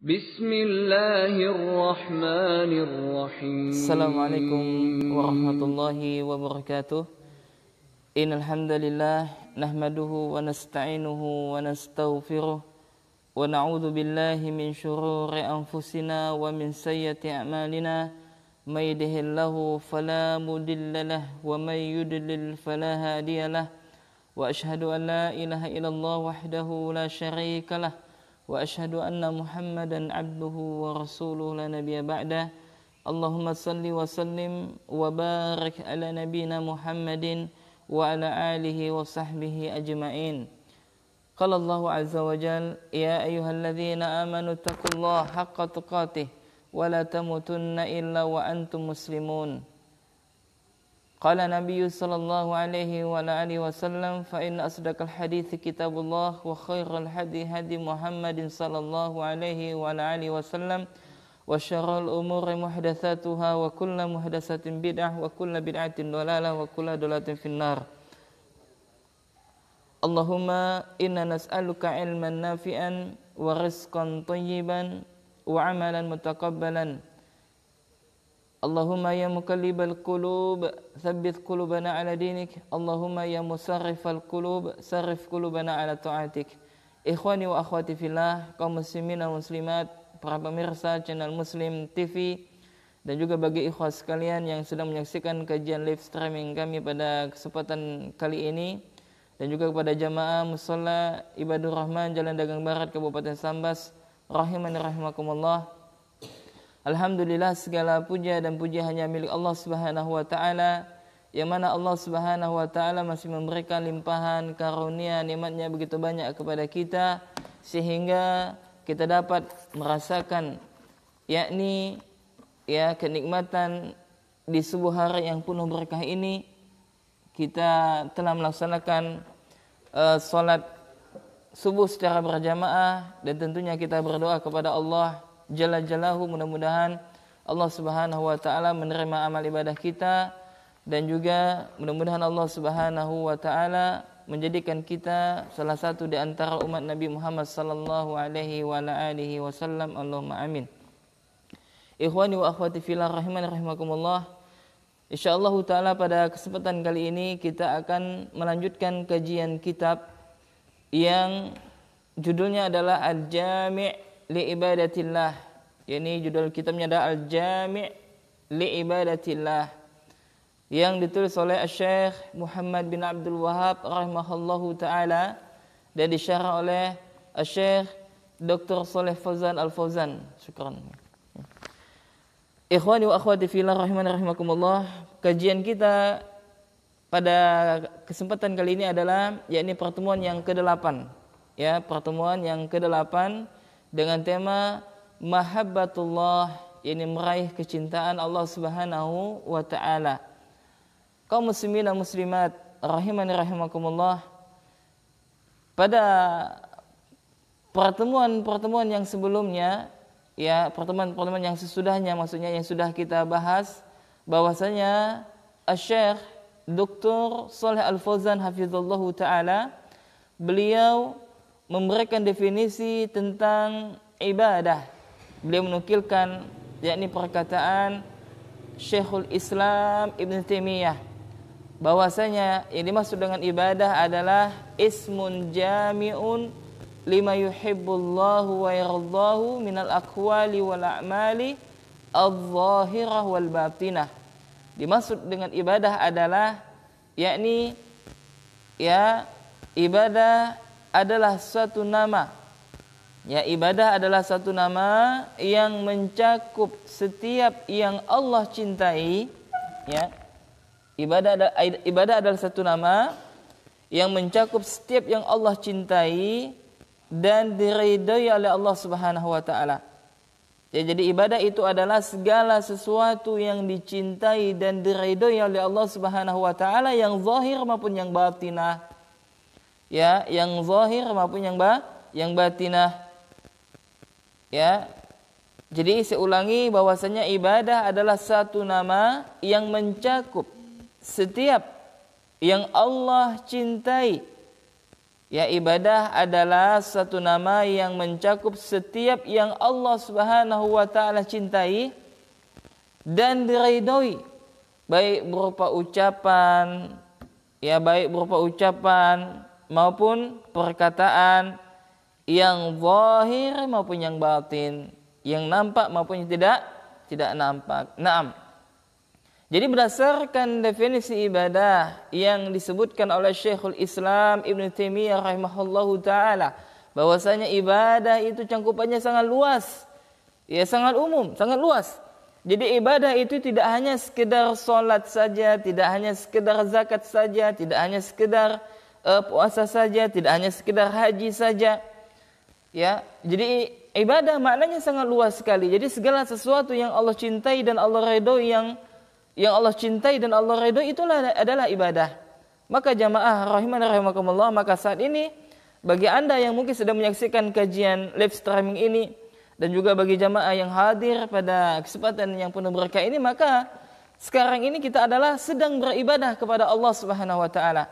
بسم الله الرحمن الرحيم السلام عليكم ورحمة الله وبركاته إن الحمد لله نحمده ونستعينه ونستغفره ونعوذ بالله من شرور أنفسنا ومن سيئة أعمالنا من يده الله فلا مدل له ومن يدلل فلا هادي له وأشهد أن لا إله إلا الله وحده لا شريك له وأشهد أن محمدا عبده ورسوله لا نبي بعده اللهم صل وسلم وبارك على نبينا محمد وعلى آله وصحبه أجمعين قال الله عز وجل يا أيها الذين آمنوا اتقوا الله حق تقاته ولا تموتن إلا وأنتم مسلمون قال النبي صلى الله عليه وآله وسلم فإن أصدق الحديث كتاب الله وخير الهدي هدي محمد صلى الله عليه وآله وسلم وشر الأمور محدثاتها وكل محدثة بدعة وكل بدعة ضلالة وكل ضلالة في النار اللهم إنا نسألك علما نافعا ورزقا طيبا وعملا متقبلا اللهم يا مقلب القلوب ثبت قلوبنا على دينك اللهم يا مصرف القلوب صرف قلوبنا على طاعتك Ikhwani wa akhwati fillah, kaum muslimin dan muslimat, para pemirsa channel Muslim TV dan juga bagi ikhwas sekalian yang sedang menyaksikan kajian live streaming kami pada kesempatan kali ini dan juga kepada jamaah musola Ibadur Rahman Jalan Dagang Barat Kabupaten Sambas rahiman rahimakumullah. Alhamdulillah segala puja dan puji hanya milik Allah Subhanahu wa taala yang mana Allah Subhanahu wa taala masih memberikan limpahan karunia nikmatnya begitu banyak kepada kita sehingga kita dapat merasakan yakni ya kenikmatan di subuh hari yang penuh berkah ini kita telah melaksanakan uh, salat subuh secara berjamaah dan tentunya kita berdoa kepada Allah jalla jalahu mudah-mudahan Allah Subhanahu wa taala menerima amal ibadah kita dan juga mudah-mudahan Allah Subhanahu wa taala menjadikan kita salah satu di antara umat Nabi Muhammad sallallahu alaihi wa alihi wasallam. Allahumma amin. Ikhwani wa akhwati fillah rahiman rahimakumullah. Insyaallah taala pada kesempatan kali ini kita akan melanjutkan kajian kitab yang judulnya adalah Al-Jami' li ibadatillah. Ini judul kitabnya adalah Al-Jami' li ibadatillah yang ditulis oleh Syekh Muhammad bin Abdul Wahab rahimahullahu taala dan disyarah oleh Syekh Dr. Saleh Fauzan Al-Fauzan. Syukran. Ikhwani wa akhwati fillah rahiman rahimakumullah. Kajian kita pada kesempatan kali ini adalah yakni pertemuan yang ke-8. Ya, pertemuan yang ke-8 dengan tema mahabbatullah ini meraih kecintaan Allah Subhanahu wa taala. Kaum muslimin dan muslimat rahimani rahimakumullah pada pertemuan-pertemuan yang sebelumnya ya pertemuan-pertemuan yang sesudahnya maksudnya yang sudah kita bahas bahwasanya Syekh Dr. Saleh Al-Fauzan hafizallahu taala beliau memberikan definisi tentang ibadah. Beliau menukilkan yakni perkataan Syekhul Islam Ibn Taimiyah bahwasanya yang dimaksud dengan ibadah adalah ismun jami'un lima yuhibbullahu wa yardahu minal aqwali wal a'mali al dhahirah wal batinah. Dimaksud dengan ibadah adalah yakni ya ibadah adalah satu nama. Ya, ibadah adalah satu nama yang mencakup setiap yang Allah cintai, ya. Ibadah adalah ibadah adalah satu nama yang mencakup setiap yang Allah cintai dan diridhai oleh Allah Subhanahu wa taala. Ya, jadi ibadah itu adalah segala sesuatu yang dicintai dan diridhoi oleh Allah Subhanahu wa taala yang zahir maupun yang batinah ya yang zahir maupun yang ba yang batinah ya jadi saya ulangi bahwasanya ibadah adalah satu nama yang mencakup setiap yang Allah cintai Ya ibadah adalah satu nama yang mencakup setiap yang Allah Subhanahu wa taala cintai dan diridhoi baik berupa ucapan ya baik berupa ucapan maupun perkataan yang zahir maupun yang batin, yang nampak maupun yang tidak tidak nampak. Naam. Jadi berdasarkan definisi ibadah yang disebutkan oleh Syekhul Islam Ibn Taimiyah rahimahullahu taala bahwasanya ibadah itu cangkupannya sangat luas. Ya sangat umum, sangat luas. Jadi ibadah itu tidak hanya sekedar solat saja, tidak hanya sekedar zakat saja, tidak hanya sekedar uh, puasa saja, tidak hanya sekedar haji saja. Ya, jadi ibadah maknanya sangat luas sekali. Jadi segala sesuatu yang Allah cintai dan Allah redho yang yang Allah cintai dan Allah redho itulah adalah ibadah. Maka jamaah rahiman rahimakumullah, maka saat ini bagi Anda yang mungkin sedang menyaksikan kajian live streaming ini dan juga bagi jamaah yang hadir pada kesempatan yang penuh berkah ini, maka sekarang ini kita adalah sedang beribadah kepada Allah Subhanahu wa taala.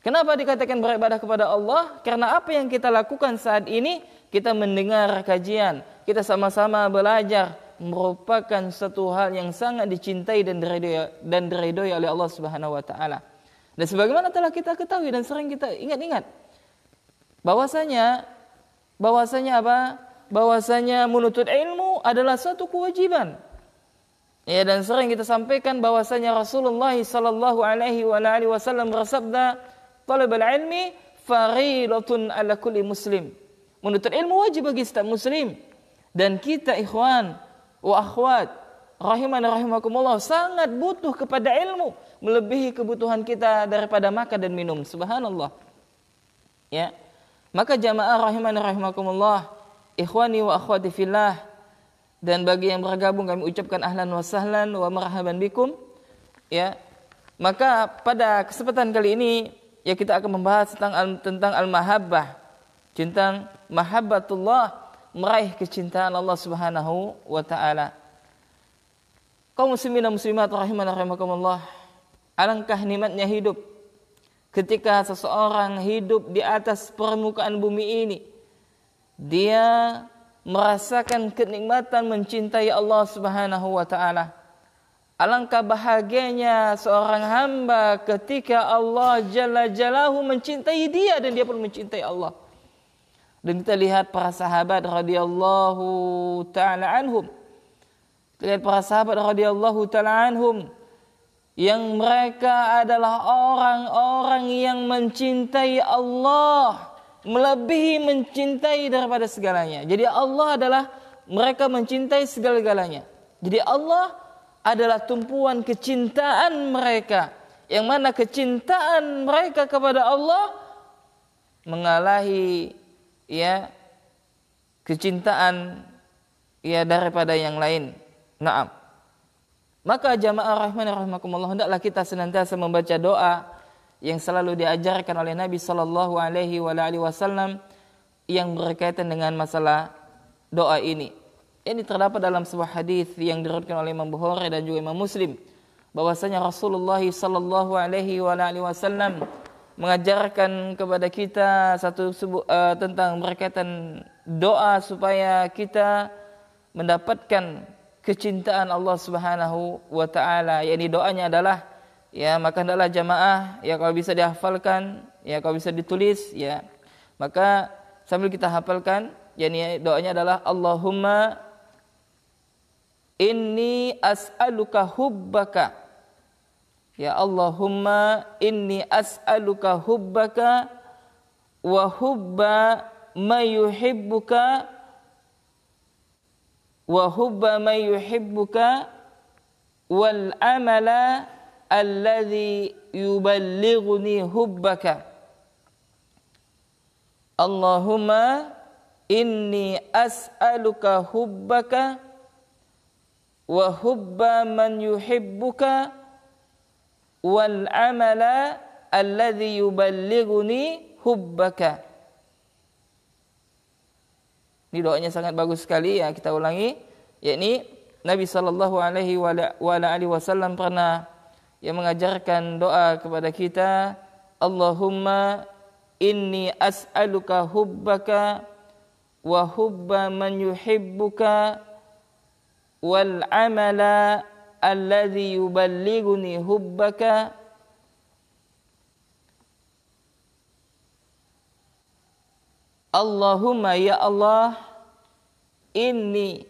Kenapa dikatakan beribadah kepada Allah? Karena apa yang kita lakukan saat ini, kita mendengar kajian, kita sama-sama belajar, merupakan satu hal yang sangat dicintai dan diridhoi dan diridhoi oleh Allah Subhanahu wa taala. Dan sebagaimana telah kita ketahui dan sering kita ingat-ingat bahwasanya bahwasanya apa? Bahwasanya menuntut ilmu adalah satu kewajiban. Ya dan sering kita sampaikan bahwasanya Rasulullah sallallahu alaihi wasallam bersabda, talabul ilmi faridatun ala kulli muslim. Menuntut ilmu wajib bagi setiap muslim. Dan kita ikhwan wa akhwat rahiman rahimakumullah sangat butuh kepada ilmu melebihi kebutuhan kita daripada makan dan minum. Subhanallah. Ya. Maka jamaah rahiman rahimakumullah, ikhwani wa akhwati fillah dan bagi yang bergabung kami ucapkan ahlan wa sahlan wa marhaban bikum. Ya. Maka pada kesempatan kali ini ya kita akan membahas tentang al, tentang al-mahabbah, tentang mahabbatullah, meraih kecintaan Allah Subhanahu wa taala. Kaum muslimin dan muslimat rahimana rahimakumullah. Alangkah nikmatnya hidup ketika seseorang hidup di atas permukaan bumi ini. Dia merasakan kenikmatan mencintai Allah Subhanahu wa taala. Alangkah bahagianya seorang hamba ketika Allah Jalla Jalahu mencintai dia dan dia pun mencintai Allah. Dan kita lihat para sahabat radhiyallahu taala anhum. Kita lihat para sahabat radhiyallahu taala anhum yang mereka adalah orang-orang yang mencintai Allah melebihi mencintai daripada segalanya. Jadi Allah adalah mereka mencintai segala-galanya. Jadi Allah adalah tumpuan kecintaan mereka yang mana kecintaan mereka kepada Allah mengalahi ya kecintaan ya daripada yang lain. Naam. Maka jamaah rahman rahimakumullah hendaklah kita senantiasa membaca doa yang selalu diajarkan oleh Nabi sallallahu alaihi wasallam yang berkaitan dengan masalah doa ini. Ini terdapat dalam sebuah hadis yang diriwayatkan oleh Imam Bukhari dan juga Imam Muslim bahwasanya Rasulullah sallallahu alaihi wasallam mengajarkan kepada kita satu uh, tentang berkaitan doa supaya kita mendapatkan kecintaan Allah Subhanahu wa taala. Yani doanya adalah ya maka adalah jamaah ya kalau bisa dihafalkan, ya kalau bisa ditulis ya. Maka sambil kita hafalkan yakni doanya adalah Allahumma Inni as'aluka hubbaka Ya Allahumma inni as'aluka hubbaka wa hubba mayuhibbuka wa hubba mayuhibbuka wal amala alladhi yuballighuni hubbaka Allahumma inni as'aluka hubbaka wa hubba man yuhibbuka wal amala alladhi yuballighuni hubbaka ini doanya sangat bagus sekali ya kita ulangi yakni Nabi sallallahu alaihi wa alihi wasallam pernah yang mengajarkan doa kepada kita Allahumma inni as'aluka hubbaka wa hubba man yuhibbuka والعمل الذي alladhi yuballighuni اللهم Allahumma ya Allah inni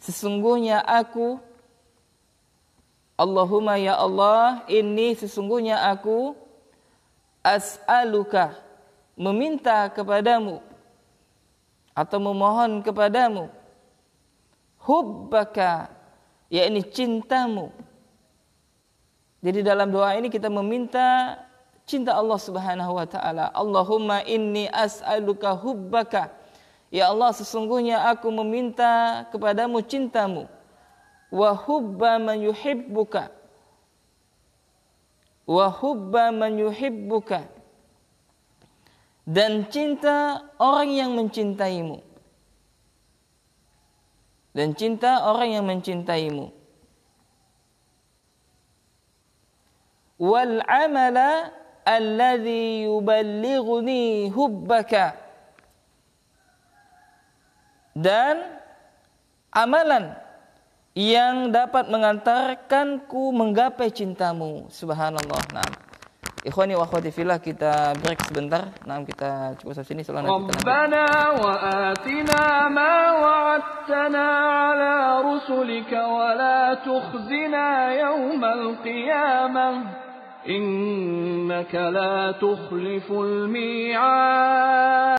sesungguhnya aku Allahumma ya Allah inni sesungguhnya aku as'aluka meminta kepadamu atau memohon kepadamu hubbaka yakni cintamu. Jadi dalam doa ini kita meminta cinta Allah Subhanahu wa taala. Allahumma inni as'aluka hubbaka. Ya Allah sesungguhnya aku meminta kepadamu cintamu. Wa hubba man yuhibbuka. Wa hubba man yuhibbuka. Dan cinta orang yang mencintaimu. dan cinta orang yang mencintaimu. Wal amala alladhi yuballighuni hubbaka. Dan amalan yang dapat mengantarkanku menggapai cintamu. Subhanallah. Nah. Ikhwani wa akhwati fillah kita break sebentar. Nah, kita cukup sampai sini soalnya nanti kita Rabbana wa atina ma wa'adtana ala rusulika wa la tukhzina yawmal qiyamah. إنك لا تخلف الميعاد